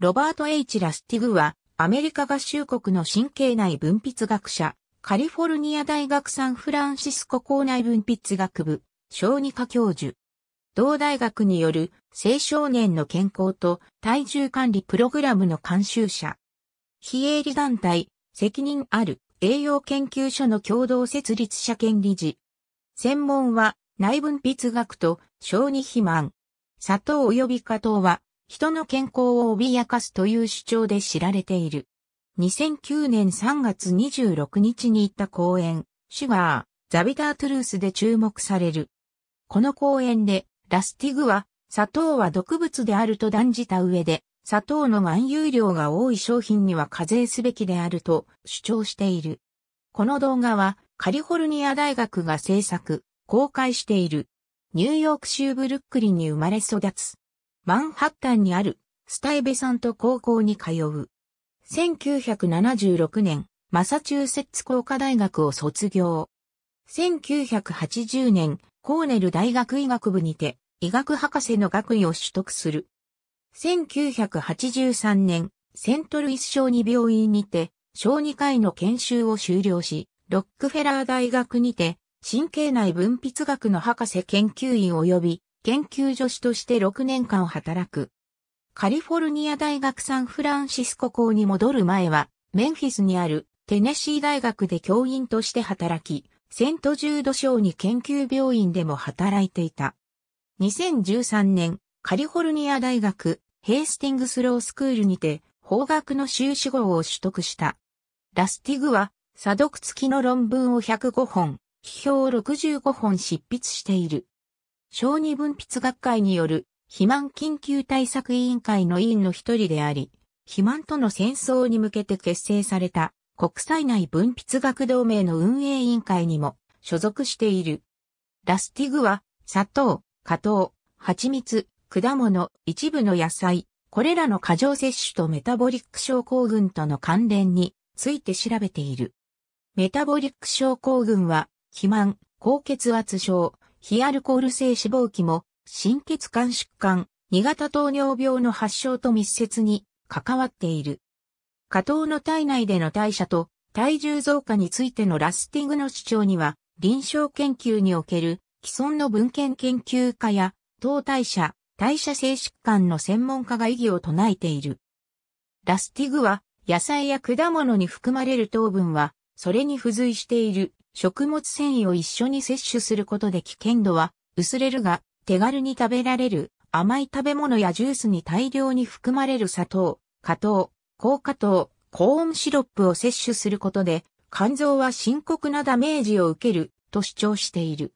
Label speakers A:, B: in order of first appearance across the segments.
A: ロバート・ H・ ラスティグは、アメリカ合衆国の神経内分泌学者、カリフォルニア大学サンフランシスコ校内分泌学部、小児科教授。同大学による青少年の健康と体重管理プログラムの監修者。非営利団体、責任ある栄養研究所の共同設立者兼理事。専門は内分泌学と小児肥満。砂糖及び加糖は人の健康を脅かすという主張で知られている。2009年3月26日に行った公演、シュガー、ザビタートゥルースで注目される。この公演で、ラスティグは、砂糖は毒物であると断じた上で、砂糖の含有量が多い商品には課税すべきであると主張している。この動画はカリフォルニア大学が制作、公開している。ニューヨーク州ブルックリンに生まれ育つマンハッタンにある、スタイベさんと高校に通う。1976年、マサチューセッツ工科大学を卒業。1980年、コーネル大学医学部にて、医学博士の学位を取得する。1983年、セントルイス小児病院にて、小児科医の研修を修了し、ロックフェラー大学にて、神経内分泌学の博士研究員及び研究助手として6年間働く。カリフォルニア大学サンフランシスコ校に戻る前は、メンフィスにあるテネシー大学で教員として働き、セントジュード小児研究病院でも働いていた。2013年、カリフォルニア大学ヘイスティングスロースクールにて法学の修士号を取得した。ラスティグは、査読付きの論文を105本、批評65本執筆している。小児分泌学会による肥満緊急対策委員会の委員の一人であり、肥満との戦争に向けて結成された国際内分泌学同盟の運営委員会にも所属している。ラスティグは砂糖、果糖、蜂蜜、果物、一部の野菜、これらの過剰摂取とメタボリック症候群との関連について調べている。メタボリック症候群は、肥満、高血圧症、非アルコール性脂肪器も、心血管疾患、2型糖尿病の発症と密接に関わっている。加糖の体内での代謝と体重増加についてのラスティングの主張には、臨床研究における既存の文献研究家や、糖代謝、代謝性疾患の専門家が異議を唱えている。ラスティグは、野菜や果物に含まれる糖分は、それに付随している食物繊維を一緒に摂取することで危険度は薄れるが、手軽に食べられる甘い食べ物やジュースに大量に含まれる砂糖、加糖、高加糖、高温シロップを摂取することで、肝臓は深刻なダメージを受けると主張している。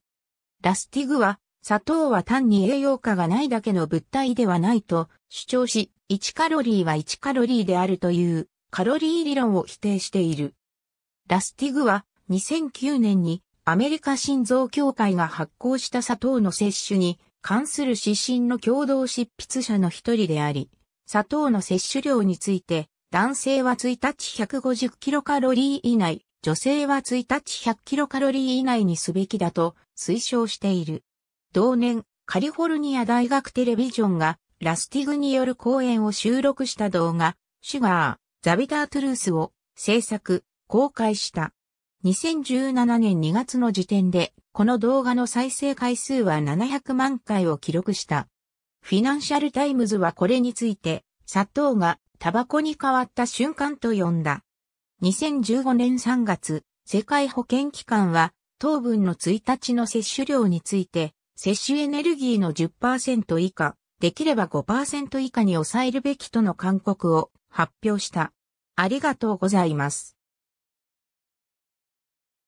A: ラスティグは、砂糖は単に栄養価がないだけの物体ではないと主張し、1カロリーは1カロリーであるというカロリー理論を否定している。ラスティグは2009年にアメリカ心臓協会が発行した砂糖の摂取に関する指針の共同執筆者の一人であり、砂糖の摂取量について、男性は1日150キロカロリー以内、女性は1日100キロカロリー以内にすべきだと推奨している。同年、カリフォルニア大学テレビジョンがラスティグによる講演を収録した動画、シュガー、ザビタートゥルースを制作、公開した。2017年2月の時点で、この動画の再生回数は700万回を記録した。フィナンシャルタイムズはこれについて、砂糖がタバコに変わった瞬間と呼んだ。2015年3月、世界保健機関は、糖分の1日の摂取量について、摂取エネルギーの10%以下、できれば5%以下に抑えるべきとの勧告を発表した。ありがとうございます。